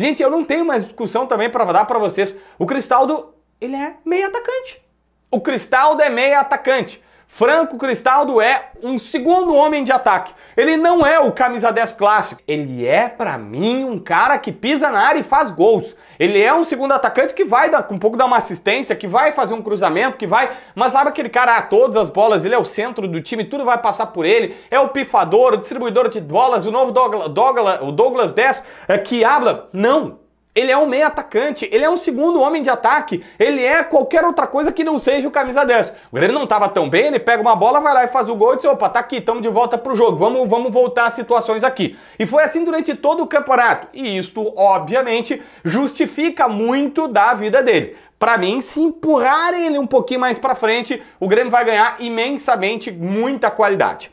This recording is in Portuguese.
Gente, eu não tenho mais discussão também para dar para vocês. O Cristaldo, ele é meio atacante. O Cristaldo é meio atacante. Franco Cristaldo é um segundo homem de ataque. Ele não é o camisa 10 clássico. Ele é, para mim, um cara que pisa na área e faz gols. Ele é um segundo atacante que vai dar, um pouco dar uma assistência, que vai fazer um cruzamento, que vai. Mas sabe aquele cara, a ah, todas as bolas, ele é o centro do time, tudo vai passar por ele. É o pifador, o distribuidor de bolas, o novo Douglas, Douglas, o Douglas 10 é, que habla. Não! ele é um meio atacante, ele é um segundo homem de ataque, ele é qualquer outra coisa que não seja o camisa 10. O Grêmio não estava tão bem, ele pega uma bola, vai lá e faz o gol e diz: opa, tá aqui, estamos de volta pro jogo, vamos, vamos voltar às situações aqui. E foi assim durante todo o campeonato. E isto, obviamente, justifica muito da vida dele para mim, se empurrarem ele um pouquinho mais para frente, o Grêmio vai ganhar imensamente muita qualidade.